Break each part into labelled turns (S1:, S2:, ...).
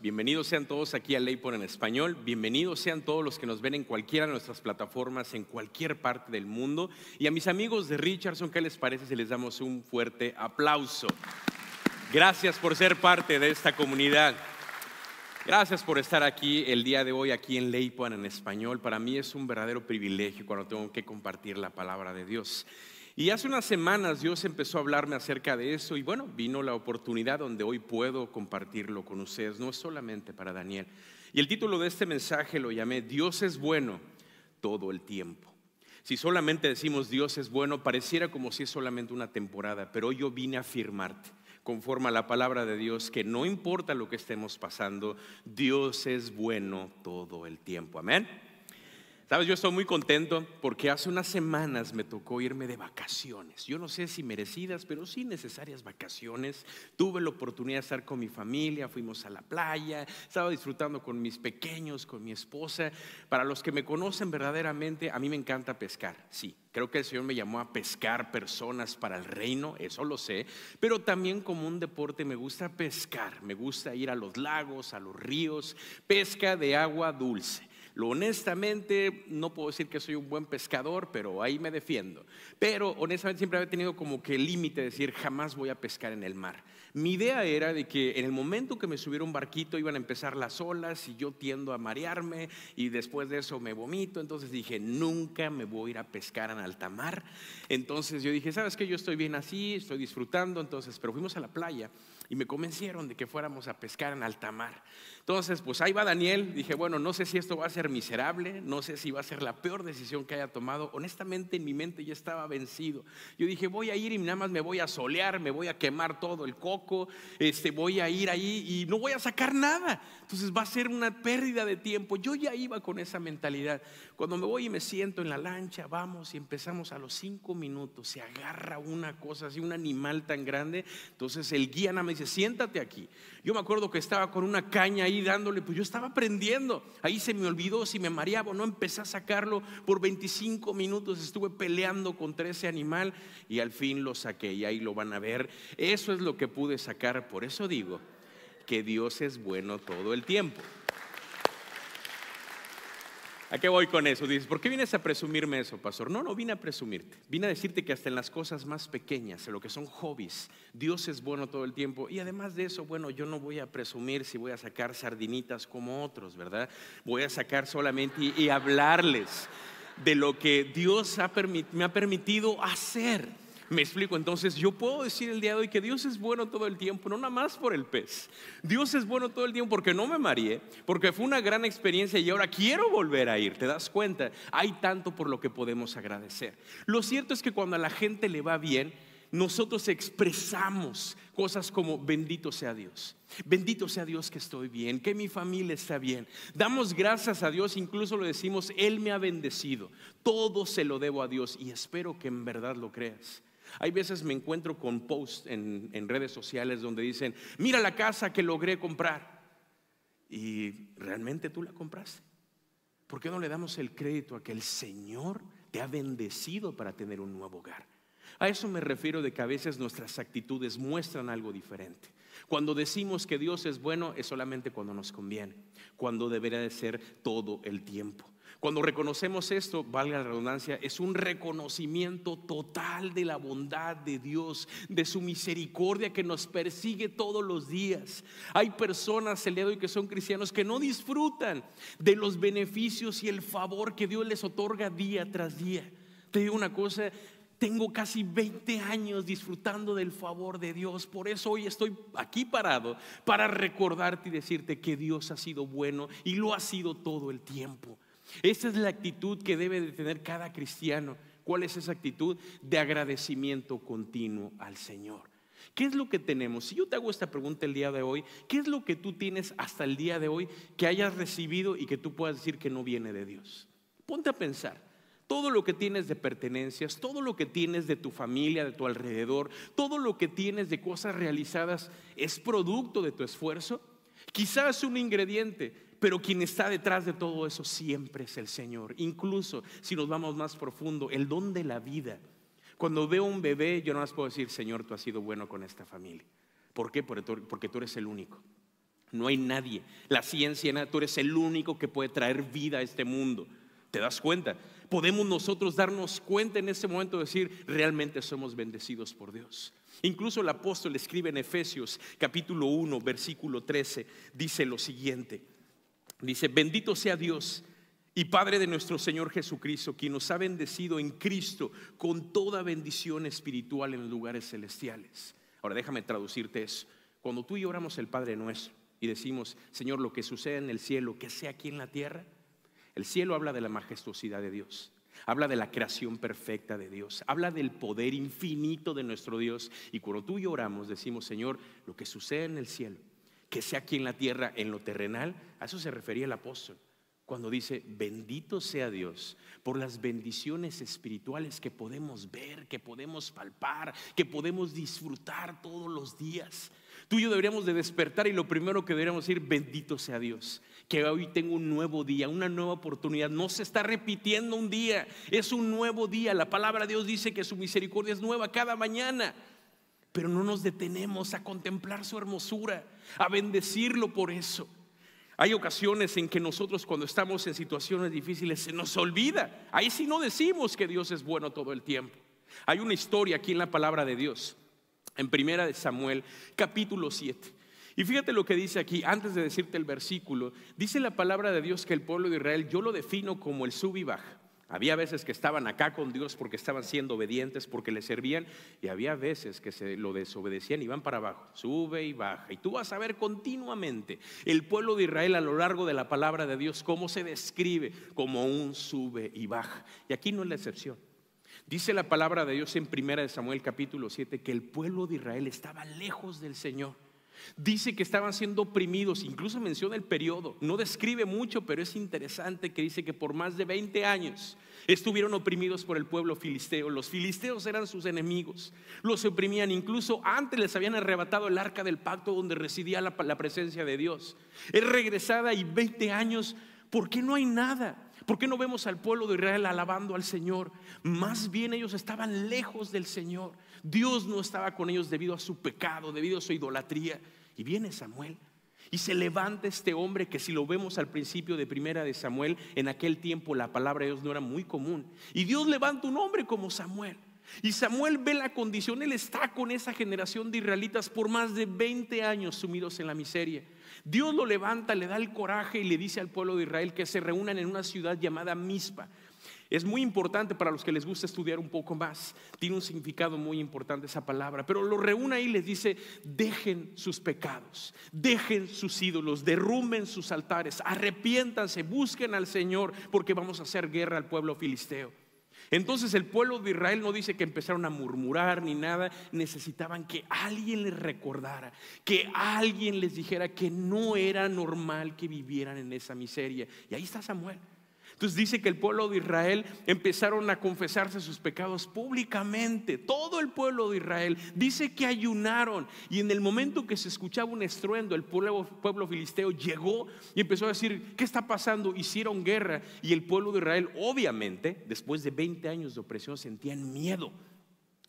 S1: Bienvenidos sean todos aquí a Leipon en Español. Bienvenidos sean todos los que nos ven en cualquiera de nuestras plataformas, en cualquier parte del mundo. Y a mis amigos de Richardson, ¿qué les parece si les damos un fuerte aplauso? Gracias por ser parte de esta comunidad. Gracias por estar aquí el día de hoy, aquí en Leipon en español. Para mí es un verdadero privilegio cuando tengo que compartir la palabra de Dios. Y hace unas semanas Dios empezó a hablarme acerca de eso y bueno, vino la oportunidad donde hoy puedo compartirlo con ustedes, no es solamente para Daniel. Y el título de este mensaje lo llamé Dios es bueno todo el tiempo. Si solamente decimos Dios es bueno, pareciera como si es solamente una temporada, pero hoy yo vine a afirmarte conforme a la palabra de Dios, que no importa lo que estemos pasando, Dios es bueno todo el tiempo. Amén. Sabes, yo estoy muy contento porque hace unas semanas me tocó irme de vacaciones. Yo no sé si merecidas, pero sí necesarias vacaciones. Tuve la oportunidad de estar con mi familia, fuimos a la playa, estaba disfrutando con mis pequeños, con mi esposa. Para los que me conocen verdaderamente, a mí me encanta pescar, sí. Creo que el Señor me llamó a pescar personas para el reino, eso lo sé, pero también como un deporte me gusta pescar, me gusta ir a los lagos, a los ríos, pesca de agua dulce. Lo honestamente, no puedo decir que soy un buen pescador, pero ahí me defiendo. Pero honestamente siempre había tenido como que límite de decir, jamás voy a pescar en el mar. Mi idea era de que en el momento que me subiera un barquito iban a empezar las olas y yo tiendo a marearme y después de eso me vomito. Entonces dije, nunca me voy a ir a pescar en alta mar. Entonces yo dije, ¿sabes que Yo estoy bien así, estoy disfrutando. Entonces, pero fuimos a la playa y me convencieron de que fuéramos a pescar en alta mar. Entonces, pues ahí va Daniel. Dije, bueno, no sé si esto va a ser miserable, no sé si va a ser la peor decisión que haya tomado. Honestamente, en mi mente ya estaba vencido. Yo dije, voy a ir y nada más me voy a solear, me voy a quemar todo el coco, este, voy a ir ahí y no voy a sacar nada. Entonces va a ser una pérdida de tiempo. Yo ya iba con esa mentalidad. Cuando me voy y me siento en la lancha, vamos y empezamos a los cinco minutos. Se agarra una cosa así, un animal tan grande. Entonces el guía nada más dice, siéntate aquí. Yo me acuerdo que estaba con una caña ahí dándole, pues yo estaba aprendiendo. Ahí se me olvidó si me mareaba o no. Empecé a sacarlo por 25 minutos. Estuve peleando contra ese animal y al fin lo saqué. Y ahí lo van a ver. Eso es lo que pude sacar. Por eso digo que Dios es bueno todo el tiempo. ¿A qué voy con eso? Dices, ¿por qué vienes a presumirme eso, pastor? No, no vine a presumirte. Vine a decirte que hasta en las cosas más pequeñas, en lo que son hobbies, Dios es bueno todo el tiempo. Y además de eso, bueno, yo no voy a presumir si voy a sacar sardinitas como otros, ¿verdad? Voy a sacar solamente y, hablarles de lo que Dios me ha permitido hacer. Me explico, entonces yo puedo decir el día de hoy que Dios es bueno todo el tiempo, no nada más por el pez. Dios es bueno todo el tiempo porque no me mareé, porque fue una gran experiencia y ahora quiero volver a ir, ¿te das cuenta? Hay tanto por lo que podemos agradecer. Lo cierto es que cuando a la gente le va bien, nosotros expresamos cosas como bendito sea Dios, bendito sea Dios que estoy bien, que mi familia está bien. Damos gracias a Dios, incluso lo decimos, Él me ha bendecido, todo se lo debo a Dios y espero que en verdad lo creas. Hay veces me encuentro con posts en, redes sociales donde dicen, mira la casa que logré comprar. Y realmente tú la compraste. ¿Por qué no le damos el crédito a que el Señor te ha bendecido para tener un nuevo hogar? A eso me refiero de que a veces nuestras actitudes muestran algo diferente. Cuando decimos que Dios es bueno es solamente cuando nos conviene, cuando debería de ser todo el tiempo. Cuando reconocemos esto, valga la redundancia, es un reconocimiento total de la bondad de Dios, de su misericordia que nos persigue todos los días. Hay personas el día de hoy que son cristianos que no disfrutan de los beneficios y el favor que Dios les otorga día tras día. Te digo una cosa, tengo casi 20 años disfrutando del favor de Dios. Por eso hoy estoy aquí parado para recordarte y decirte que Dios ha sido bueno y lo ha sido todo el tiempo. Esa es la actitud que debe de tener cada cristiano. ¿Cuál es esa actitud? De agradecimiento continuo al Señor. ¿Qué es lo que tenemos? Si yo te hago esta pregunta el día de hoy, ¿qué es lo que tú tienes hasta el día de hoy que hayas recibido y que tú puedas decir que no viene de Dios? Ponte a pensar todo lo que tienes de pertenencias, todo lo que tienes de tu familia, de tu alrededor, todo lo que tienes de cosas realizadas es producto de tu esfuerzo. Quizás un ingrediente pero quien está detrás de todo eso siempre es el Señor. Incluso si nos vamos más profundo, el don de la vida. Cuando veo un bebé, yo no más puedo decir, Señor, tú has sido bueno con esta familia. ¿Por qué? Porque tú eres el único. No hay nadie. La ciencia, tú eres el único que puede traer vida a este mundo. ¿Te das cuenta? Podemos nosotros darnos cuenta en ese momento de decir, realmente somos bendecidos por Dios. Incluso el apóstol escribe en Efesios capítulo 1, versículo 13, dice lo siguiente. Dice, bendito sea Dios y Padre de nuestro Señor Jesucristo, quien nos ha bendecido en Cristo con toda bendición espiritual en lugares celestiales. Ahora déjame traducirte eso. Cuando tú y oramos el Padre nuestro y decimos, Señor, lo que sucede en el cielo, que sea aquí en la tierra, el cielo habla de la majestuosidad de Dios. Habla de la creación perfecta de Dios, habla del poder infinito de nuestro Dios. Y cuando tú y oramos, decimos, Señor, lo que sucede en el cielo, que sea aquí en la tierra, en lo terrenal. A eso se refería el apóstol cuando dice, bendito sea Dios por las bendiciones espirituales que podemos ver, que podemos palpar, que podemos disfrutar todos los días. Tú y yo deberíamos de despertar y lo primero que deberíamos decir, bendito sea Dios, que hoy tengo un nuevo día, una nueva oportunidad. No se está repitiendo un día, es un nuevo día. La palabra de Dios dice que su misericordia es nueva cada mañana pero no nos detenemos a contemplar su hermosura, a bendecirlo por eso. Hay ocasiones en que nosotros cuando estamos en situaciones difíciles se nos olvida. Ahí sí no decimos que Dios es bueno todo el tiempo. Hay una historia aquí en la palabra de Dios, en Primera de Samuel, capítulo 7. Y fíjate lo que dice aquí, antes de decirte el versículo, dice la palabra de Dios que el pueblo de Israel, yo lo defino como el sub y baja. Había veces que estaban acá con Dios porque estaban siendo obedientes, porque le servían, y había veces que se lo desobedecían y van para abajo, sube y baja. Y tú vas a ver continuamente el pueblo de Israel a lo largo de la palabra de Dios cómo se describe como un sube y baja. Y aquí no es la excepción. Dice la palabra de Dios en 1 Samuel capítulo 7 que el pueblo de Israel estaba lejos del Señor. Dice que estaban siendo oprimidos, incluso menciona el periodo. No describe mucho, pero es interesante que dice que por más de 20 años estuvieron oprimidos por el pueblo filisteo. Los filisteos eran sus enemigos, los oprimían, incluso antes les habían arrebatado el arca del pacto donde residía la, presencia de Dios. Es regresada y 20 años, ¿por qué no hay nada? ¿Por qué no vemos al pueblo de Israel alabando al Señor? Más bien ellos estaban lejos del Señor. Dios no estaba con ellos debido a su pecado, debido a su idolatría. Y viene Samuel y se levanta este hombre que si lo vemos al principio de primera de Samuel, en aquel tiempo la palabra de Dios no era muy común. Y Dios levanta un hombre como Samuel. Y Samuel ve la condición, él está con esa generación de israelitas por más de 20 años sumidos en la miseria. Dios lo levanta, le da el coraje y le dice al pueblo de Israel que se reúnan en una ciudad llamada Mispa. Es muy importante para los que les gusta estudiar un poco más. Tiene un significado muy importante esa palabra. Pero lo reúne y les dice, dejen sus pecados, dejen sus ídolos, derrumben sus altares, arrepiéntanse, busquen al Señor, porque vamos a hacer guerra al pueblo filisteo. Entonces el pueblo de Israel no dice que empezaron a murmurar ni nada, necesitaban que alguien les recordara, que alguien les dijera que no era normal que vivieran en esa miseria. Y ahí está Samuel. Entonces dice que el pueblo de Israel empezaron a confesarse sus pecados públicamente, todo el pueblo de Israel. Dice que ayunaron y en el momento que se escuchaba un estruendo, el pueblo, filisteo llegó y empezó a decir, ¿qué está pasando? Hicieron guerra y el pueblo de Israel obviamente, después de 20 años de opresión, sentían miedo.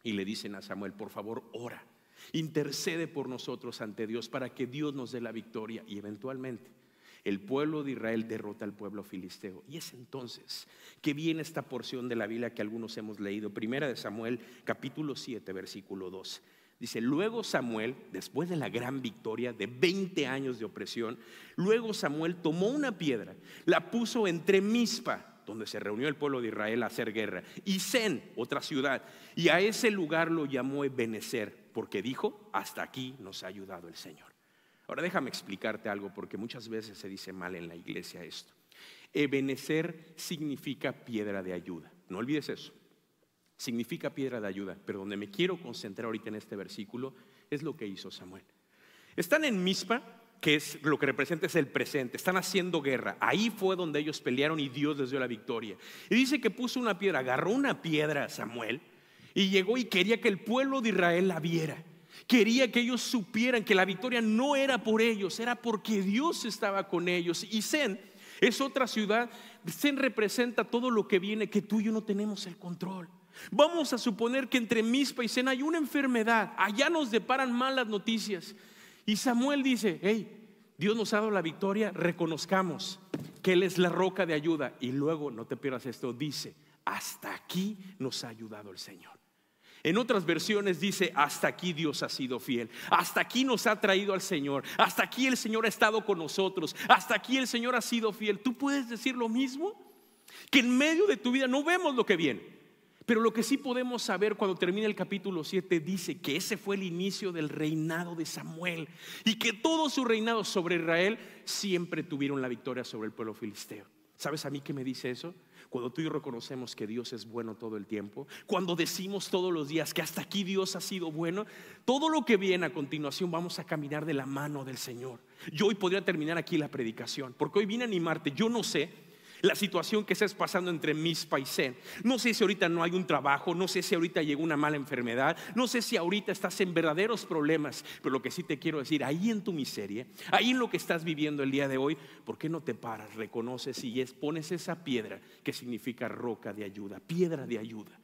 S1: Y le dicen a Samuel, por favor, ora, intercede por nosotros ante Dios para que Dios nos dé la victoria y eventualmente el pueblo de Israel derrota al pueblo filisteo. Y es entonces que viene esta porción de la Biblia que algunos hemos leído. Primera de Samuel, capítulo 7, versículo 2. Dice, luego Samuel, después de la gran victoria de 20 años de opresión, luego Samuel tomó una piedra, la puso entre Mispa, donde se reunió el pueblo de Israel a hacer guerra, y Zen, otra ciudad, y a ese lugar lo llamó Ebenezer, porque dijo, hasta aquí nos ha ayudado el Señor. Ahora déjame explicarte algo porque muchas veces se dice mal en la iglesia esto. Ebenecer significa piedra de ayuda. No olvides eso. Significa piedra de ayuda. Pero donde me quiero concentrar ahorita en este versículo es lo que hizo Samuel. Están en Mispa, que es lo que representa es el presente. Están haciendo guerra. Ahí fue donde ellos pelearon y Dios les dio la victoria. Y dice que puso una piedra, agarró una piedra a Samuel y llegó y quería que el pueblo de Israel la viera quería que ellos supieran que la victoria no era por ellos, era porque Dios estaba con ellos. Y Zen es otra ciudad, Zen representa todo lo que viene, que tú y yo no tenemos el control. Vamos a suponer que entre Mispa y Zen hay una enfermedad, allá nos deparan malas noticias. Y Samuel dice, hey, Dios nos ha dado la victoria, reconozcamos que Él es la roca de ayuda. Y luego, no te pierdas esto, dice, hasta aquí nos ha ayudado el Señor. En otras versiones dice, hasta aquí Dios ha sido fiel, hasta aquí nos ha traído al Señor, hasta aquí el Señor ha estado con nosotros, hasta aquí el Señor ha sido fiel. ¿Tú puedes decir lo mismo? Que en medio de tu vida no vemos lo que viene, pero lo que sí podemos saber cuando termina el capítulo 7 dice que ese fue el inicio del reinado de Samuel y que todo su reinado sobre Israel siempre tuvieron la victoria sobre el pueblo filisteo. ¿Sabes a mí qué me dice eso? Cuando tú y yo reconocemos que Dios es bueno todo el tiempo, cuando decimos todos los días que hasta aquí Dios ha sido bueno, todo lo que viene a continuación vamos a caminar de la mano del Señor. Yo hoy podría terminar aquí la predicación, porque hoy vine a animarte. Yo no sé la situación que estás pasando entre mis países No sé si ahorita no hay un trabajo, no sé si ahorita llegó una mala enfermedad, no sé si ahorita estás en verdaderos problemas, pero lo que sí te quiero decir, ahí en tu miseria, ahí en lo que estás viviendo el día de hoy, ¿por qué no te paras, reconoces y pones esa piedra que significa roca de ayuda, piedra de ayuda?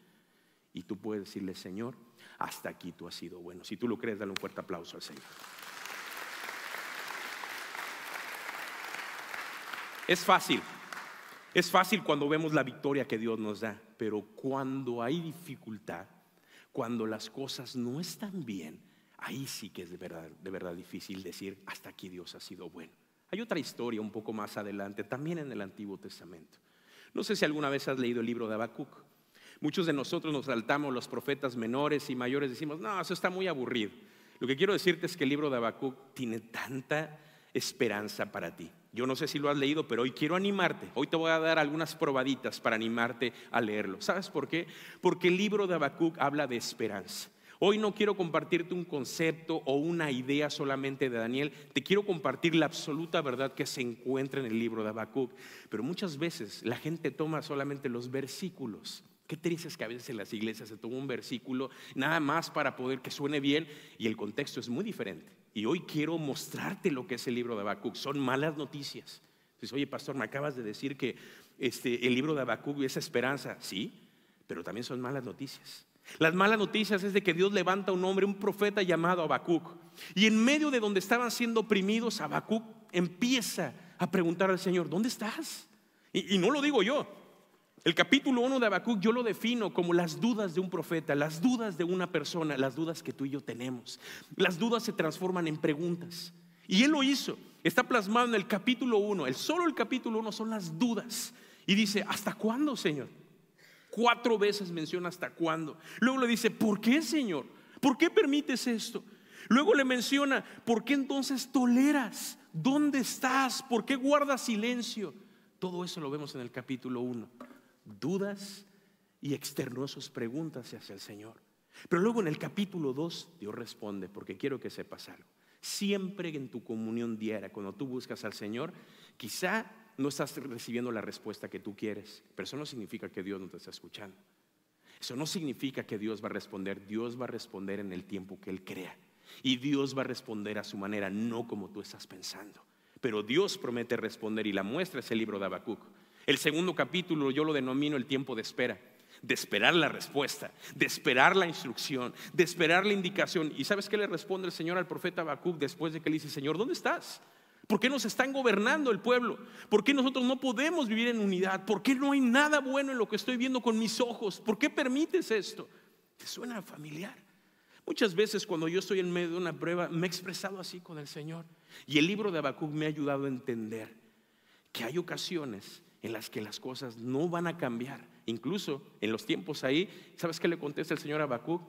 S1: Y tú puedes decirle, Señor, hasta aquí tú has sido bueno. Si tú lo crees, dale un fuerte aplauso al Señor. Es fácil, es fácil cuando vemos la victoria que Dios nos da, pero cuando hay dificultad, cuando las cosas no están bien, ahí sí que es de verdad, difícil decir, hasta aquí Dios ha sido bueno. Hay otra historia un poco más adelante, también en el Antiguo Testamento. No sé si alguna vez has leído el libro de Habacuc. Muchos de nosotros nos saltamos los profetas menores y mayores, decimos, no, eso está muy aburrido. Lo que quiero decirte es que el libro de Habacuc tiene tanta esperanza para ti. Yo no sé si lo has leído, pero hoy quiero animarte. Hoy te voy a dar algunas probaditas para animarte a leerlo. ¿Sabes por qué? Porque el libro de Habacuc habla de esperanza. Hoy no quiero compartirte un concepto o una idea solamente de Daniel, te quiero compartir la absoluta verdad que se encuentra en el libro de Habacuc. Pero muchas veces la gente toma solamente los versículos. Qué triste es que a veces en las iglesias se toma un versículo nada más para poder que suene bien y el contexto es muy diferente. Y hoy quiero mostrarte lo que es el libro de Habacuc. Son malas noticias. Dices, oye, pastor, me acabas de decir que este, el libro de Habacuc es esperanza. Sí, pero también son malas noticias. Las malas noticias es de que Dios levanta un hombre, un profeta llamado Habacuc. Y en medio de donde estaban siendo oprimidos, Habacuc empieza a preguntar al Señor, ¿dónde estás? y no lo digo yo, el capítulo 1 de Habacuc yo lo defino como las dudas de un profeta, las dudas de una persona, las dudas que tú y yo tenemos. Las dudas se transforman en preguntas. Y él lo hizo. Está plasmado en el capítulo 1. El solo el capítulo 1 son las dudas. Y dice, ¿hasta cuándo, Señor? Cuatro veces menciona hasta cuándo. Luego le dice, ¿por qué, Señor? ¿Por qué permites esto? Luego le menciona, ¿por qué entonces toleras? ¿Dónde estás? ¿Por qué guardas silencio? Todo eso lo vemos en el capítulo 1 dudas y externó sus preguntas hacia el Señor. Pero luego en el capítulo 2 Dios responde, porque quiero que sepas algo. Siempre en tu comunión diaria, cuando tú buscas al Señor, quizá no estás recibiendo la respuesta que tú quieres, pero eso no significa que Dios no te está escuchando. Eso no significa que Dios va a responder, Dios va a responder en el tiempo que Él crea. Y Dios va a responder a su manera, no como tú estás pensando. Pero Dios promete responder y la muestra es el libro de Habacuc. El segundo capítulo yo lo denomino el tiempo de espera, de esperar la respuesta, de esperar la instrucción, de esperar la indicación. ¿Y sabes qué le responde el Señor al profeta Habacuc después de que le dice, Señor, ¿dónde estás? ¿Por qué nos están gobernando el pueblo? ¿Por qué nosotros no podemos vivir en unidad? ¿Por qué no hay nada bueno en lo que estoy viendo con mis ojos? ¿Por qué permites esto? ¿Te suena familiar? Muchas veces cuando yo estoy en medio de una prueba me he expresado así con el Señor. Y el libro de Habacuc me ha ayudado a entender que hay ocasiones en las que las cosas no van a cambiar. Incluso en los tiempos ahí, ¿sabes qué le contesta el Señor a Habacuc?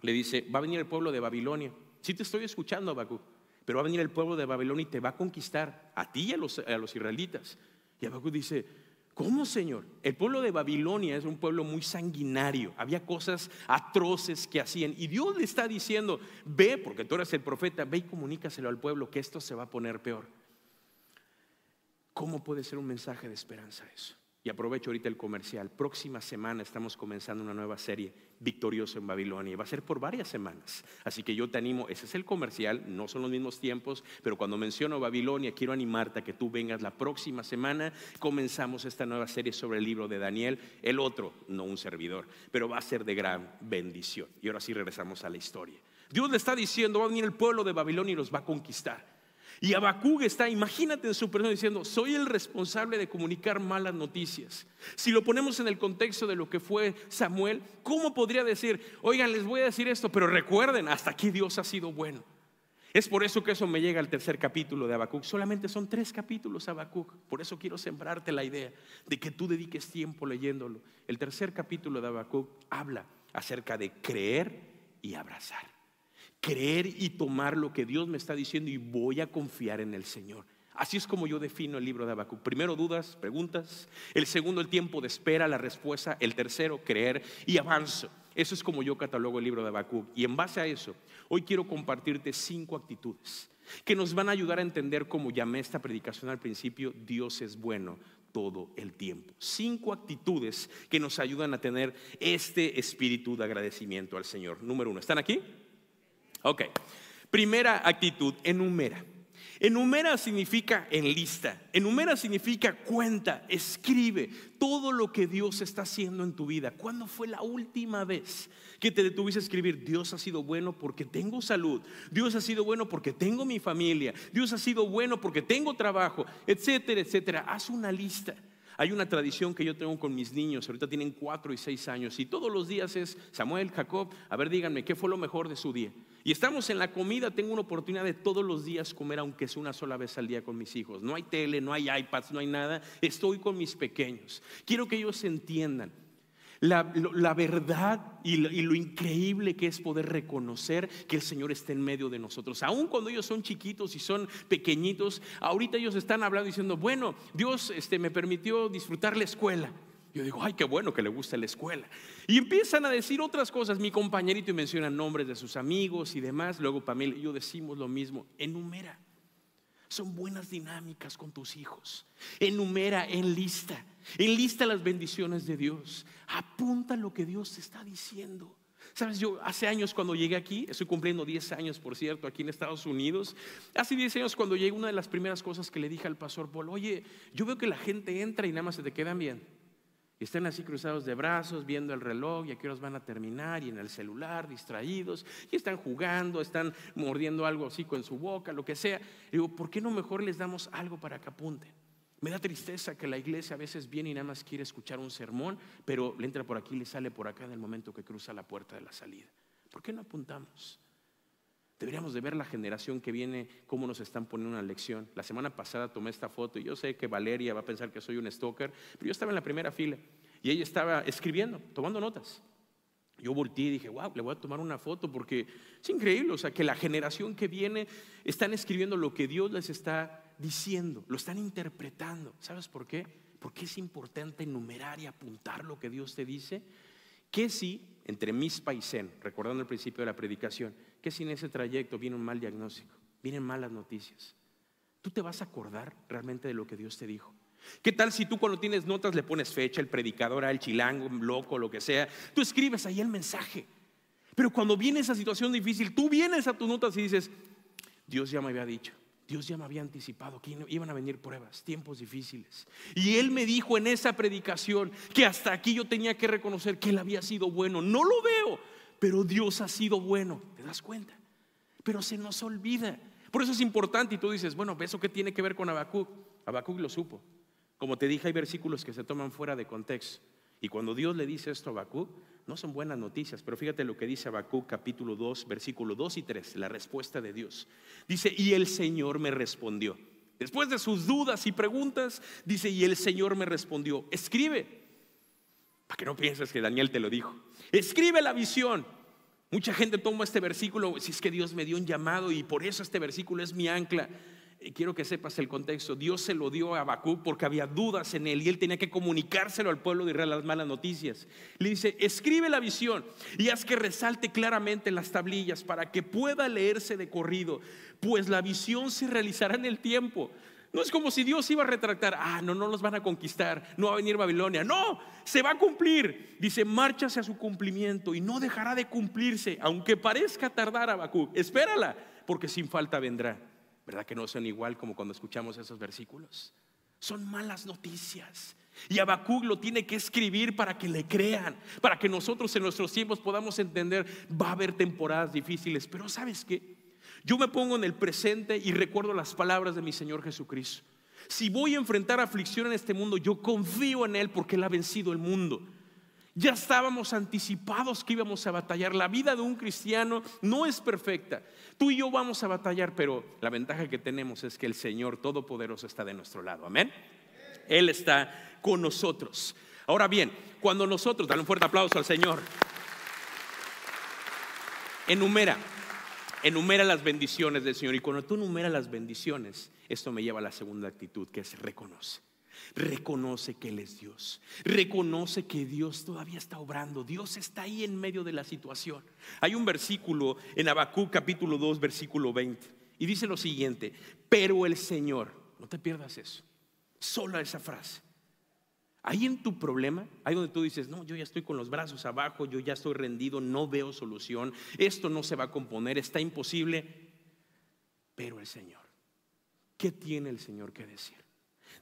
S1: Le dice, va a venir el pueblo de Babilonia. Sí te estoy escuchando, Habacuc, pero va a venir el pueblo de Babilonia y te va a conquistar, a ti y a los, a los israelitas. Y Habacuc dice, ¿Cómo, Señor? El pueblo de Babilonia es un pueblo muy sanguinario. Había cosas atroces que hacían. Y Dios le está diciendo, ve, porque tú eres el profeta, ve y comunícaselo al pueblo que esto se va a poner peor. ¿Cómo puede ser un mensaje de esperanza eso? Y aprovecho ahorita el comercial. Próxima semana estamos comenzando una nueva serie, Victorioso en Babilonia. va a ser por varias semanas. Así que yo te animo, ese es el comercial, no son los mismos tiempos, pero cuando menciono Babilonia, quiero animarte a que tú vengas la próxima semana. Comenzamos esta nueva serie sobre el libro de Daniel, el otro, no un servidor, pero va a ser de gran bendición. Y ahora sí regresamos a la historia. Dios le está diciendo, va a venir el pueblo de Babilonia y los va a conquistar. Y Abacú está, imagínate en su persona diciendo, soy el responsable de comunicar malas noticias. Si lo ponemos en el contexto de lo que fue Samuel, ¿cómo podría decir, oigan, les voy a decir esto, pero recuerden, hasta aquí Dios ha sido bueno? Es por eso que eso me llega al tercer capítulo de Habacuc. Solamente son tres capítulos abacuc Por eso quiero sembrarte la idea de que tú dediques tiempo leyéndolo. El tercer capítulo de Habacuc habla acerca de creer y abrazar creer y tomar lo que Dios me está diciendo y voy a confiar en el Señor. Así es como yo defino el libro de Habacuc. Primero dudas, preguntas. El segundo el tiempo de espera, la respuesta. El tercero creer y avanzo. Eso es como yo catalogo el libro de Habacuc. Y en base a eso, hoy quiero compartirte cinco actitudes que nos van a ayudar a entender, cómo llamé esta predicación al principio, Dios es bueno todo el tiempo. Cinco actitudes que nos ayudan a tener este espíritu de agradecimiento al Señor. Número uno, ¿están aquí? Ok, primera actitud, enumera. Enumera significa en lista, enumera significa cuenta, escribe todo lo que Dios está haciendo en tu vida. ¿Cuándo fue la última vez que te detuviste a escribir, Dios ha sido bueno porque tengo salud, Dios ha sido bueno porque tengo mi familia, Dios ha sido bueno porque tengo trabajo, etcétera, etcétera? Haz una lista. Hay una tradición que yo tengo con mis niños, ahorita tienen cuatro y seis años, y todos los días es Samuel, Jacob, a ver, díganme, ¿qué fue lo mejor de su día? Y estamos en la comida, tengo una oportunidad de todos los días comer, aunque sea una sola vez al día con mis hijos. No hay tele, no hay iPads, no hay nada, estoy con mis pequeños. Quiero que ellos entiendan la, verdad y lo, increíble que es poder reconocer que el Señor está en medio de nosotros. aún cuando ellos son chiquitos y son pequeñitos, ahorita ellos están hablando diciendo, bueno, Dios este, me permitió disfrutar la escuela. Yo digo, ay, qué bueno que le gusta la escuela. Y empiezan a decir otras cosas, mi compañerito y mencionan nombres de sus amigos y demás. Luego Pamela yo decimos lo mismo, enumera. Son buenas dinámicas con tus hijos. Enumera, enlista, enlista las bendiciones de Dios. Apunta lo que Dios te está diciendo. Sabes, yo hace años cuando llegué aquí, estoy cumpliendo 10 años, por cierto, aquí en Estados Unidos. Hace 10 años cuando llegué, una de las primeras cosas que le dije al pastor Paul, oye, yo veo que la gente entra y nada más se te quedan bien están así cruzados de brazos, viendo el reloj y aquí los van a terminar, y en el celular, distraídos, y están jugando, están mordiendo algo así con su boca, lo que sea. digo, ¿por qué no mejor les damos algo para que apunten? Me da tristeza que la iglesia a veces viene y nada más quiere escuchar un sermón, pero le entra por aquí y le sale por acá en el momento que cruza la puerta de la salida. ¿Por qué no apuntamos? Deberíamos de ver la generación que viene, cómo nos están poniendo una lección. La semana pasada tomé esta foto y yo sé que Valeria va a pensar que soy un stalker, pero yo estaba en la primera fila y ella estaba escribiendo, tomando notas. Yo volteé y dije, wow, le voy a tomar una foto porque es increíble, o sea, que la generación que viene están escribiendo lo que Dios les está diciendo, lo están interpretando. ¿Sabes por qué? Porque es importante enumerar y apuntar lo que Dios te dice, que si entre Mispa y recordando el principio de la predicación, que sin ese trayecto viene un mal diagnóstico, vienen malas noticias, tú te vas a acordar realmente de lo que Dios te dijo. ¿Qué tal si tú cuando tienes notas le pones fecha, el predicador, el chilango, loco, lo que sea? Tú escribes ahí el mensaje. Pero cuando viene esa situación difícil, tú vienes a tus notas y dices, Dios ya me había dicho. Dios ya me había anticipado que iban a venir pruebas, tiempos difíciles. Y Él me dijo en esa predicación que hasta aquí yo tenía que reconocer que Él había sido bueno. No lo veo, pero Dios ha sido bueno. ¿Te das cuenta? Pero se nos olvida. Por eso es importante y tú dices, bueno, ¿eso qué tiene que ver con Habacuc? Habacuc lo supo. Como te dije, hay versículos que se toman fuera de contexto. Y cuando Dios le dice esto a Habacuc, no son buenas noticias, pero fíjate lo que dice Abacú, capítulo 2, versículo 2 y 3, la respuesta de Dios. Dice, y el Señor me respondió. Después de sus dudas y preguntas, dice, y el Señor me respondió, escribe, para que no pienses que Daniel te lo dijo, escribe la visión. Mucha gente toma este versículo, si es que Dios me dio un llamado y por eso este versículo es mi ancla quiero que sepas el contexto, Dios se lo dio a Habacuc porque había dudas en él y él tenía que comunicárselo al pueblo de Israel las malas noticias. Le dice, escribe la visión y haz que resalte claramente las tablillas para que pueda leerse de corrido, pues la visión se realizará en el tiempo. No es como si Dios iba a retractar, ah, no, no los van a conquistar, no va a venir Babilonia. No, se va a cumplir. Dice, márchase a su cumplimiento y no dejará de cumplirse, aunque parezca tardar a Habacuc. Espérala, porque sin falta vendrá. ¿Verdad que no son igual como cuando escuchamos esos versículos? Son malas noticias. Y Habacuc lo tiene que escribir para que le crean, para que nosotros en nuestros tiempos podamos entender, va a haber temporadas difíciles, pero ¿sabes qué? Yo me pongo en el presente y recuerdo las palabras de mi Señor Jesucristo. Si voy a enfrentar aflicción en este mundo, yo confío en Él porque Él ha vencido el mundo. Ya estábamos anticipados que íbamos a batallar. La vida de un cristiano no es perfecta. Tú y yo vamos a batallar, pero la ventaja que tenemos es que el Señor Todopoderoso está de nuestro lado. Amén. Él está con nosotros. Ahora bien, cuando nosotros, dale un fuerte aplauso al Señor. Enumera, enumera las bendiciones del Señor. Y cuando tú enumeras las bendiciones, esto me lleva a la segunda actitud, que es reconoce. Reconoce que Él es Dios. Reconoce que Dios todavía está obrando. Dios está ahí en medio de la situación. Hay un versículo en Abacú capítulo 2 versículo 20 y dice lo siguiente, pero el Señor, no te pierdas eso, solo esa frase. Ahí en tu problema, ahí donde tú dices, no, yo ya estoy con los brazos abajo, yo ya estoy rendido, no veo solución, esto no se va a componer, está imposible, pero el Señor, ¿qué tiene el Señor que decir?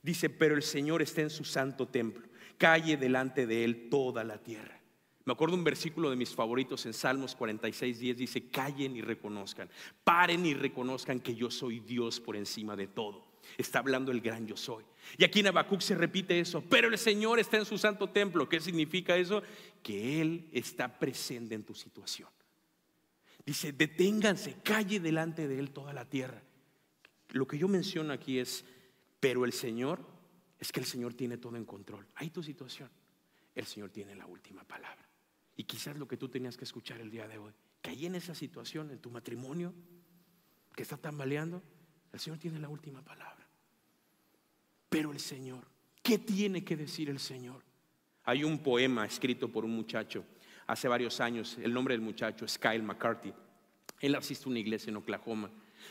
S1: Dice, pero el Señor está en su santo templo, calle delante de él toda la tierra. Me acuerdo un versículo de mis favoritos en Salmos 46, 10, dice, callen y reconozcan, paren y reconozcan que yo soy Dios por encima de todo. Está hablando el gran yo soy. Y aquí en Habacuc se repite eso, pero el Señor está en su santo templo. ¿Qué significa eso? Que Él está presente en tu situación. Dice, deténganse, calle delante de Él toda la tierra. Lo que yo menciono aquí es pero el Señor, es que el Señor tiene todo en control. Hay tu situación. El Señor tiene la última palabra. Y quizás lo que tú tenías que escuchar el día de hoy, que ahí en esa situación, en tu matrimonio, que está tambaleando, el Señor tiene la última palabra. Pero el Señor, ¿qué tiene que decir el Señor? Hay un poema escrito por un muchacho hace varios años, el nombre del muchacho es Kyle McCarthy. Él asiste a una iglesia en Oklahoma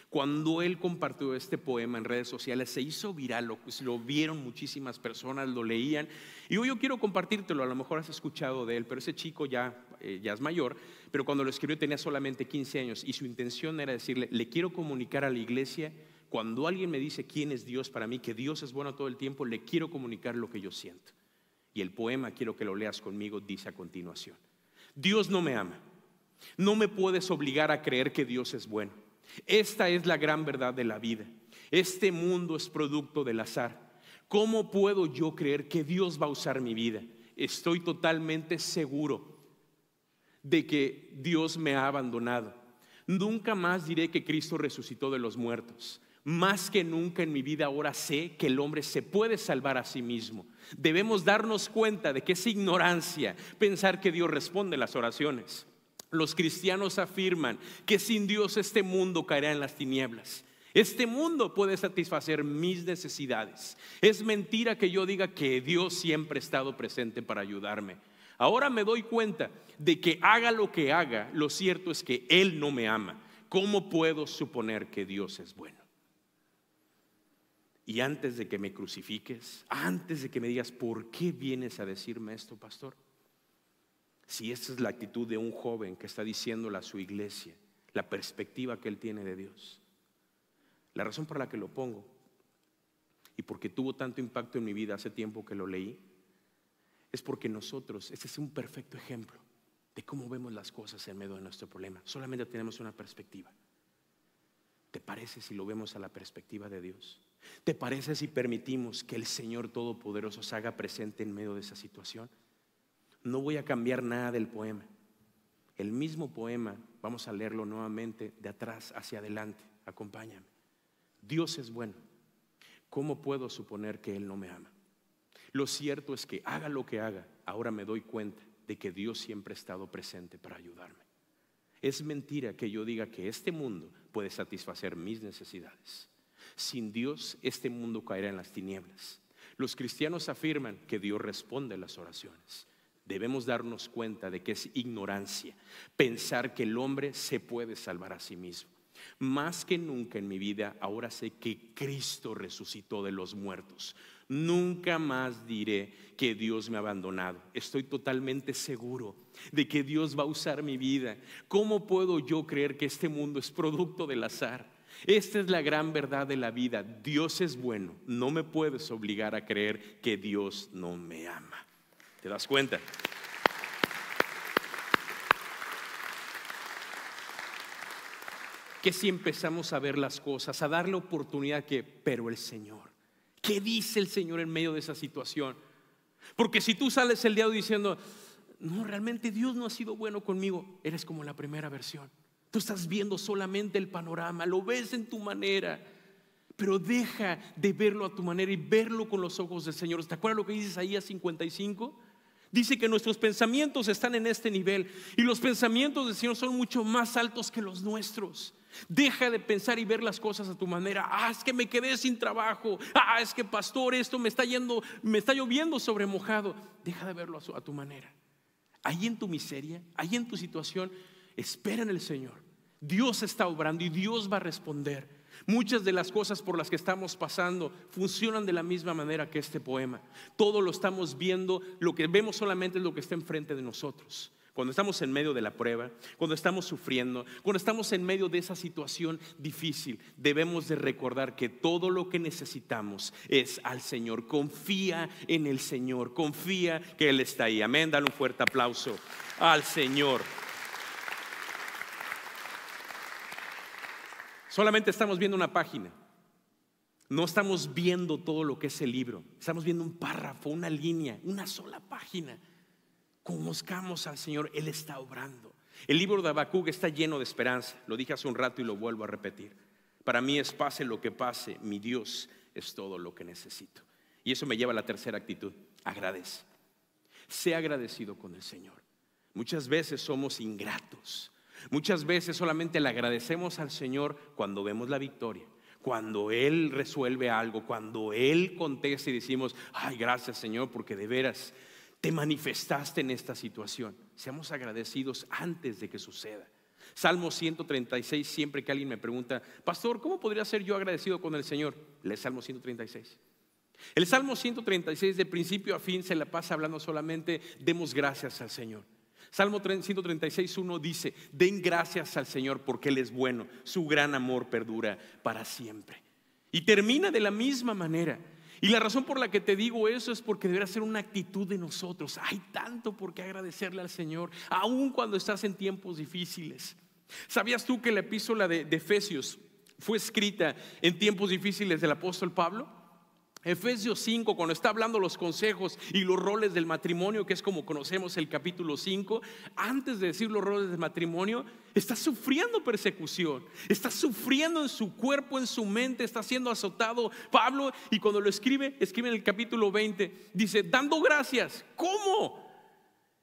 S1: cuando él compartió este poema en redes sociales, se hizo viral, lo, pues, vieron muchísimas personas, lo leían. Y hoy yo quiero compartírtelo, a lo mejor has escuchado de él, pero ese chico ya, eh, ya es mayor, pero cuando lo escribió tenía solamente 15 años y su intención era decirle, le quiero comunicar a la iglesia, cuando alguien me dice quién es Dios para mí, que Dios es bueno todo el tiempo, le quiero comunicar lo que yo siento. Y el poema, quiero que lo leas conmigo, dice a continuación, Dios no me ama, no me puedes obligar a creer que Dios es bueno. Esta es la gran verdad de la vida. Este mundo es producto del azar. ¿Cómo puedo yo creer que Dios va a usar mi vida? Estoy totalmente seguro de que Dios me ha abandonado. Nunca más diré que Cristo resucitó de los muertos. Más que nunca en mi vida ahora sé que el hombre se puede salvar a sí mismo. Debemos darnos cuenta de que es ignorancia pensar que Dios responde las oraciones. Los cristianos afirman que sin Dios este mundo caerá en las tinieblas. Este mundo puede satisfacer mis necesidades. Es mentira que yo diga que Dios siempre ha estado presente para ayudarme. Ahora me doy cuenta de que haga lo que haga, lo cierto es que Él no me ama. ¿Cómo puedo suponer que Dios es bueno? Y antes de que me crucifiques, antes de que me digas, ¿por qué vienes a decirme esto, pastor? Si esa es la actitud de un joven que está diciéndole a su iglesia, la perspectiva que él tiene de Dios. La razón por la que lo pongo, y porque tuvo tanto impacto en mi vida hace tiempo que lo leí, es porque nosotros, este es un perfecto ejemplo de cómo vemos las cosas en medio de nuestro problema. Solamente tenemos una perspectiva. ¿Te parece si lo vemos a la perspectiva de Dios? ¿Te parece si permitimos que el Señor Todopoderoso se haga presente en medio de esa situación? No voy a cambiar nada del poema. El mismo poema, vamos a leerlo nuevamente de atrás hacia adelante. Acompáñame. Dios es bueno. ¿Cómo puedo suponer que Él no me ama? Lo cierto es que haga lo que haga, ahora me doy cuenta de que Dios siempre ha estado presente para ayudarme. Es mentira que yo diga que este mundo puede satisfacer mis necesidades. Sin Dios, este mundo caerá en las tinieblas. Los cristianos afirman que Dios responde a las oraciones debemos darnos cuenta de que es ignorancia pensar que el hombre se puede salvar a sí mismo. Más que nunca en mi vida, ahora sé que Cristo resucitó de los muertos. Nunca más diré que Dios me ha abandonado. Estoy totalmente seguro de que Dios va a usar mi vida. ¿Cómo puedo yo creer que este mundo es producto del azar? Esta es la gran verdad de la vida. Dios es bueno. No me puedes obligar a creer que Dios no me ama. ¿Te das cuenta? que si empezamos a ver las cosas, a darle oportunidad que, pero el Señor, ¿qué dice el Señor en medio de esa situación? Porque si tú sales el día diciendo, no, realmente Dios no ha sido bueno conmigo, eres como la primera versión. Tú estás viendo solamente el panorama, lo ves en tu manera, pero deja de verlo a tu manera y verlo con los ojos del Señor. ¿Te acuerdas lo que dice a 55? Dice que nuestros pensamientos están en este nivel y los pensamientos del Señor son mucho más altos que los nuestros. Deja de pensar y ver las cosas a tu manera. Ah, es que me quedé sin trabajo. Ah, es que pastor, esto me está yendo, me está lloviendo sobre mojado. Deja de verlo a, a tu manera. Ahí en tu miseria, ahí en tu situación, espera en el Señor. Dios está obrando y Dios va a responder. Muchas de las cosas por las que estamos pasando funcionan de la misma manera que este poema. Todo lo estamos viendo, lo que vemos solamente es lo que está enfrente de nosotros. Cuando estamos en medio de la prueba, cuando estamos sufriendo, cuando estamos en medio de esa situación difícil, debemos de recordar que todo lo que necesitamos es al Señor. Confía en el Señor, confía que Él está ahí. Amén, dale un fuerte aplauso al Señor. Solamente estamos viendo una página. No estamos viendo todo lo que es el libro. Estamos viendo un párrafo, una línea, una sola página. Conozcamos al Señor, Él está obrando. El libro de Habacuc está lleno de esperanza. Lo dije hace un rato y lo vuelvo a repetir. Para mí es pase lo que pase, mi Dios es todo lo que necesito. Y eso me lleva a la tercera actitud, agradece. Sé agradecido con el Señor. Muchas veces somos ingratos. Muchas veces solamente le agradecemos al Señor cuando vemos la victoria, cuando Él resuelve algo, cuando Él contesta y decimos, ay, gracias Señor, porque de veras te manifestaste en esta situación. Seamos agradecidos antes de que suceda. Salmo 136, siempre que alguien me pregunta, Pastor, ¿cómo podría ser yo agradecido con el Señor? Lee Salmo 136. El Salmo 136 de principio a fin se la pasa hablando solamente, demos gracias al Señor. Salmo 136, 1 dice, den gracias al Señor porque Él es bueno, su gran amor perdura para siempre. Y termina de la misma manera. Y la razón por la que te digo eso es porque deberá ser una actitud de nosotros. Hay tanto por qué agradecerle al Señor, aun cuando estás en tiempos difíciles. ¿Sabías tú que la epístola de Efesios fue escrita en tiempos difíciles del apóstol Pablo? Efesios 5, cuando está hablando los consejos y los roles del matrimonio, que es como conocemos el capítulo 5, antes de decir los roles del matrimonio, está sufriendo persecución, está sufriendo en su cuerpo, en su mente, está siendo azotado Pablo y cuando lo escribe, escribe en el capítulo 20, dice, dando gracias, ¿cómo?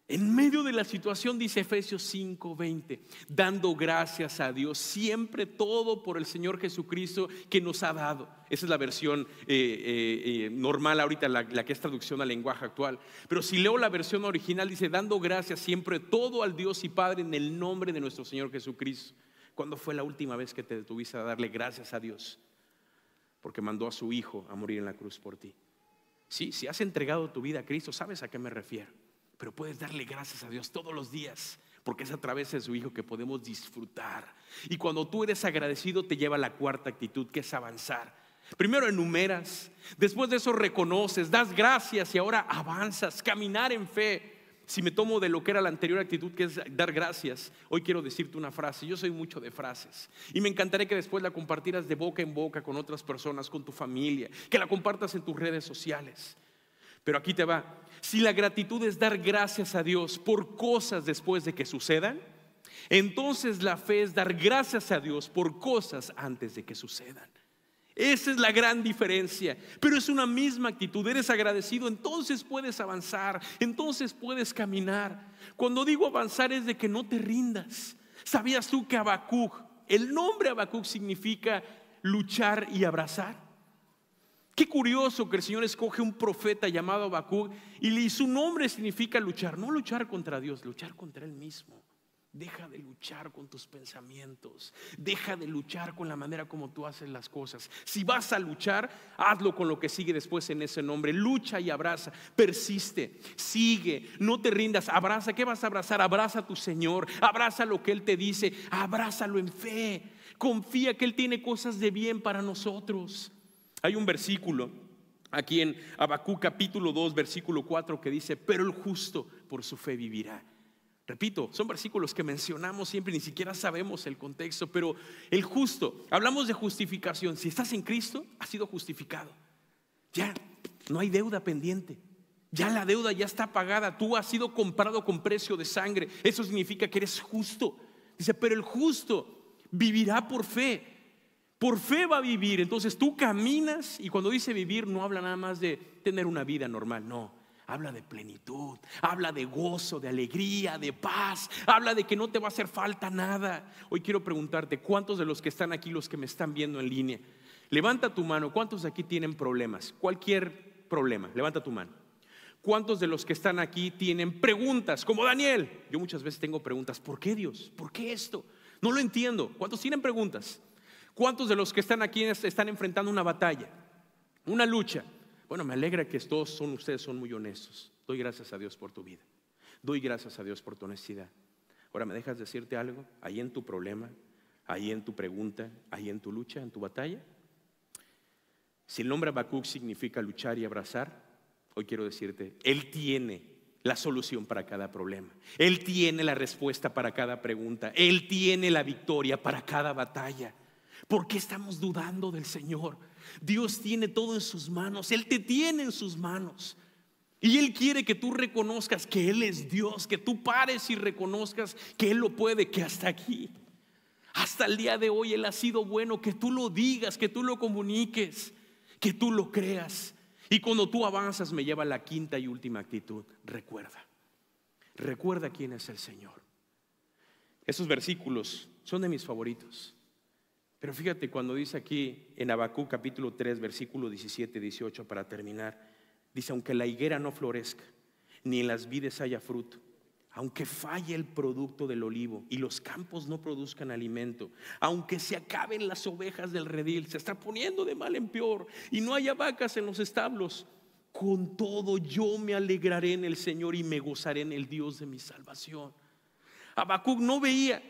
S1: En medio de la situación, dice Efesios 5:20, dando gracias a Dios, siempre todo por el Señor Jesucristo que nos ha dado. Esa es la versión eh, eh, eh, normal ahorita, la, que es traducción al lenguaje actual. Pero si leo la versión original, dice, dando gracias siempre todo al Dios y Padre en el nombre de nuestro Señor Jesucristo. ¿Cuándo fue la última vez que te detuviste a darle gracias a Dios? Porque mandó a su Hijo a morir en la cruz por ti. Sí, si has entregado tu vida a Cristo, sabes a qué me refiero pero puedes darle gracias a Dios todos los días, porque es a través de su Hijo que podemos disfrutar. Y cuando tú eres agradecido te lleva a la cuarta actitud, que es avanzar. Primero enumeras, después de eso reconoces, das gracias y ahora avanzas, caminar en fe. Si me tomo de lo que era la anterior actitud, que es dar gracias, hoy quiero decirte una frase. Yo soy mucho de frases y me encantaría que después la compartieras de boca en boca con otras personas, con tu familia, que la compartas en tus redes sociales. Pero aquí te va si la gratitud es dar gracias a Dios por cosas después de que sucedan, entonces la fe es dar gracias a Dios por cosas antes de que sucedan. Esa es la gran diferencia, pero es una misma actitud. Eres agradecido, entonces puedes avanzar, entonces puedes caminar. Cuando digo avanzar es de que no te rindas. ¿Sabías tú que Abacuc, el nombre Habacuc significa luchar y abrazar? Qué curioso que el Señor escoge un profeta llamado Abacu y su nombre significa luchar, no luchar contra Dios, luchar contra Él mismo. Deja de luchar con tus pensamientos. Deja de luchar con la manera como tú haces las cosas. Si vas a luchar, hazlo con lo que sigue después en ese nombre. Lucha y abraza. Persiste. Sigue. No te rindas. Abraza. ¿Qué vas a abrazar? Abraza a tu Señor. Abraza lo que Él te dice. Abrázalo en fe. Confía que Él tiene cosas de bien para nosotros. Hay un versículo aquí en Abacú capítulo 2, versículo 4 que dice, pero el justo por su fe vivirá. Repito, son versículos que mencionamos siempre, ni siquiera sabemos el contexto, pero el justo, hablamos de justificación, si estás en Cristo, has sido justificado. Ya, no hay deuda pendiente. Ya la deuda ya está pagada, tú has sido comprado con precio de sangre. Eso significa que eres justo. Dice, pero el justo vivirá por fe. Por fe va a vivir. Entonces tú caminas y cuando dice vivir no habla nada más de tener una vida normal, no. Habla de plenitud, habla de gozo, de alegría, de paz, habla de que no te va a hacer falta nada. Hoy quiero preguntarte, ¿cuántos de los que están aquí, los que me están viendo en línea, levanta tu mano, ¿cuántos de aquí tienen problemas? Cualquier problema, levanta tu mano. ¿Cuántos de los que están aquí tienen preguntas? Como Daniel, yo muchas veces tengo preguntas, ¿por qué Dios? ¿Por qué esto? No lo entiendo. ¿Cuántos tienen preguntas? ¿Cuántos de los que están aquí están enfrentando una batalla, una lucha? Bueno, me alegra que todos son ustedes son muy honestos. Doy gracias a Dios por tu vida. Doy gracias a Dios por tu honestidad. Ahora, ¿me dejas decirte algo? Ahí en tu problema, ahí en tu pregunta, ahí en tu lucha, en tu batalla. Si el nombre Habacuc significa luchar y abrazar, hoy quiero decirte, Él tiene la solución para cada problema. Él tiene la respuesta para cada pregunta. Él tiene la victoria para cada batalla. ¿Por qué estamos dudando del Señor? Dios tiene todo en sus manos, Él te tiene en sus manos. Y Él quiere que tú reconozcas que Él es Dios, que tú pares y reconozcas que Él lo puede, que hasta aquí, hasta el día de hoy Él ha sido bueno, que tú lo digas, que tú lo comuniques, que tú lo creas. Y cuando tú avanzas me lleva a la quinta y última actitud, recuerda, recuerda quién es el Señor. Esos versículos son de mis favoritos. Pero fíjate cuando dice aquí en Abacú capítulo 3 versículo 17 18 para terminar, dice aunque la higuera no florezca, ni en las vides haya fruto, aunque falle el producto del olivo y los campos no produzcan alimento, aunque se acaben las ovejas del redil, se está poniendo de mal en peor y no haya vacas en los establos, con todo yo me alegraré en el Señor y me gozaré en el Dios de mi salvación. Habacuc no veía,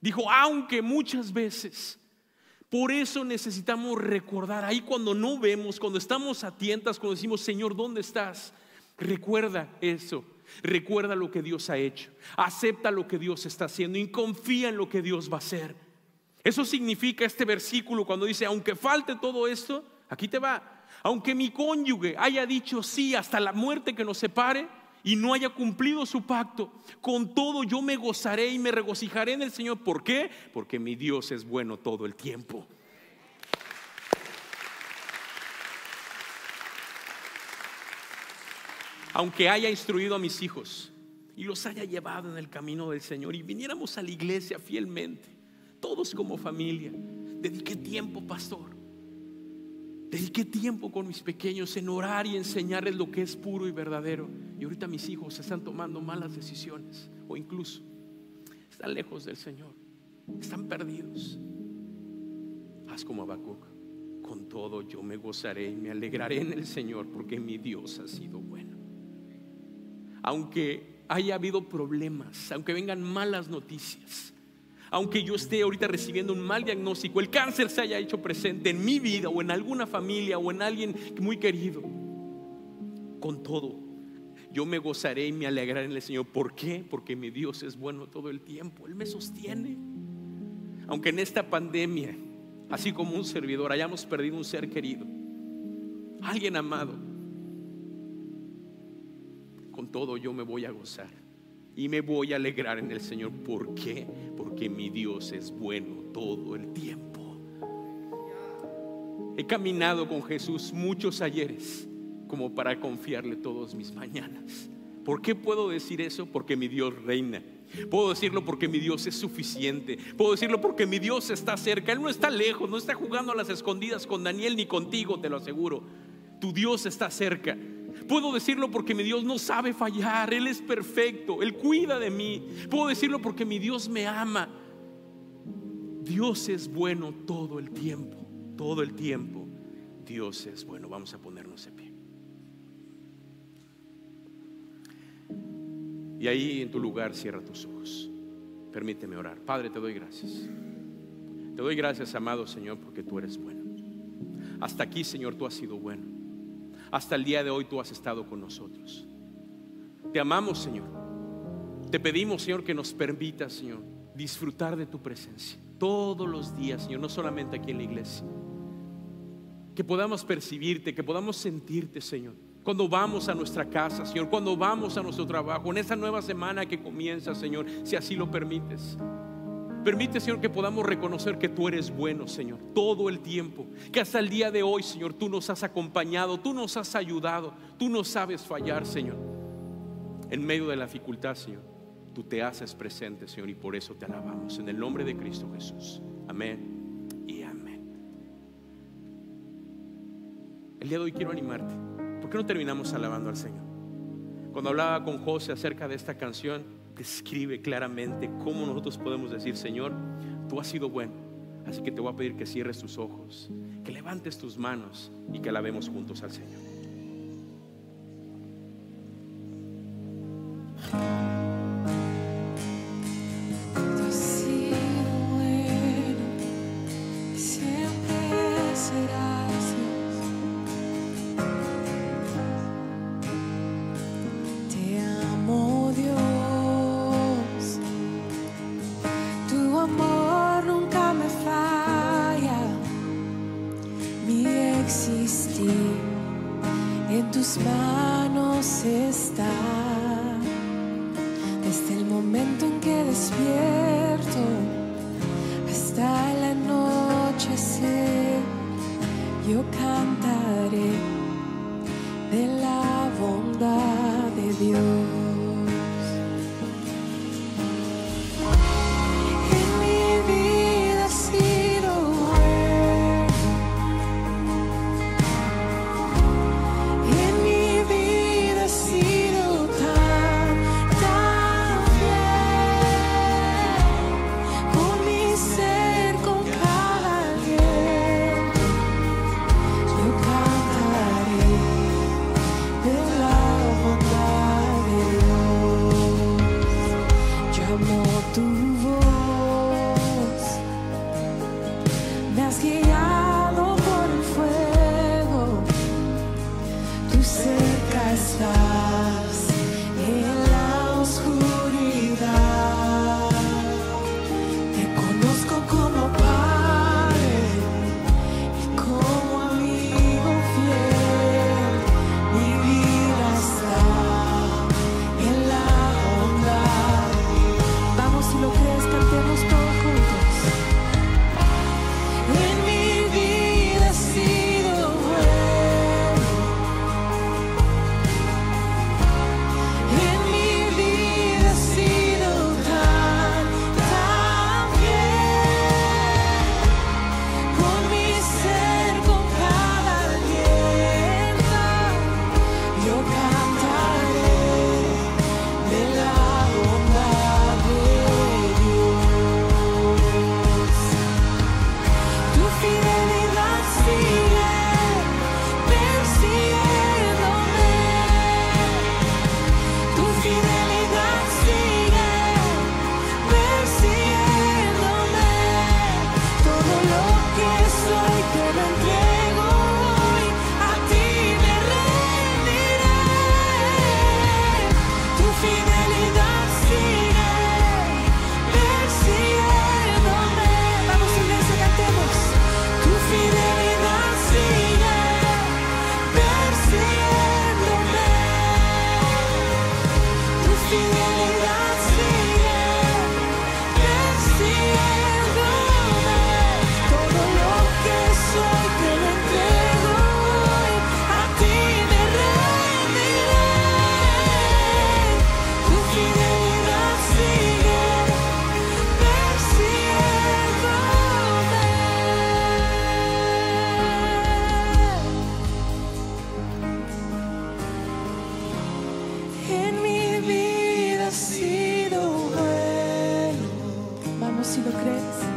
S1: dijo, aunque muchas veces por eso necesitamos recordar, ahí cuando no vemos, cuando estamos a cuando decimos, Señor, ¿dónde estás? Recuerda eso. Recuerda lo que Dios ha hecho. Acepta lo que Dios está haciendo y confía en lo que Dios va a hacer. Eso significa este versículo cuando dice, aunque falte todo esto, aquí te va. Aunque mi cónyuge haya dicho sí hasta la muerte que nos separe, y no haya cumplido su pacto, con todo yo me gozaré y me regocijaré en el Señor. ¿Por qué? Porque mi Dios es bueno todo el tiempo. Aunque haya instruido a mis hijos y los haya llevado en el camino del Señor y viniéramos a la iglesia fielmente, todos como familia, dediqué tiempo, pastor Dediqué tiempo con mis pequeños en orar y enseñarles lo que es puro y verdadero. Y ahorita mis hijos están tomando malas decisiones o incluso están lejos del Señor. Están perdidos. Haz como Habacuc. Con todo yo me gozaré y me alegraré en el Señor porque mi Dios ha sido bueno. Aunque haya habido problemas, aunque vengan malas noticias, aunque yo esté ahorita recibiendo un mal diagnóstico, el cáncer se haya hecho presente en mi vida o en alguna familia o en alguien muy querido. Con todo, yo me gozaré y me alegraré en el Señor. ¿Por qué? Porque mi Dios es bueno todo el tiempo. Él me sostiene. Aunque en esta pandemia, así como un servidor, hayamos perdido un ser querido, alguien amado, con todo yo me voy a gozar y me voy a alegrar en el Señor. ¿Por qué? Porque mi Dios es bueno todo el tiempo. He caminado con Jesús muchos ayeres como para confiarle todos mis mañanas. ¿Por qué puedo decir eso? Porque mi Dios reina. Puedo decirlo porque mi Dios es suficiente. Puedo decirlo porque mi Dios está cerca. Él no está lejos, no está jugando a las escondidas con Daniel ni contigo, te lo aseguro. Tu Dios está cerca. Puedo decirlo porque mi Dios no sabe fallar, Él es perfecto, Él cuida de mí. Puedo decirlo porque mi Dios me ama. Dios es bueno todo el tiempo, todo el tiempo. Dios es bueno. Vamos a ponernos en pie. Y ahí en tu lugar cierra tus ojos. Permíteme orar. Padre, te doy gracias. Te doy gracias, amado Señor, porque tú eres bueno. Hasta aquí, Señor, tú has sido bueno hasta el día de hoy tú has estado con nosotros. Te amamos, Señor. Te pedimos, Señor, que nos permita Señor, disfrutar de tu presencia todos los días, Señor, no solamente aquí en la iglesia. Que podamos percibirte, que podamos sentirte, Señor. Cuando vamos a nuestra casa, Señor, cuando vamos a nuestro trabajo, en esa nueva semana que comienza, Señor, si así lo permites. Permite, Señor, que podamos reconocer que tú eres bueno, Señor, todo el tiempo. Que hasta el día de hoy, Señor, tú nos has acompañado, tú nos has ayudado, tú no sabes fallar, Señor. En medio de la dificultad, Señor, tú te haces presente, Señor, y por eso te alabamos. En el nombre de Cristo Jesús. Amén y amén. El día de hoy quiero animarte. ¿Por qué no terminamos alabando al Señor? Cuando hablaba con José acerca de esta canción, Escribe claramente cómo nosotros podemos decir, Señor, tú has sido bueno, así que te voy a pedir que cierres tus ojos, que levantes tus manos y que alabemos juntos al Señor.
S2: crees.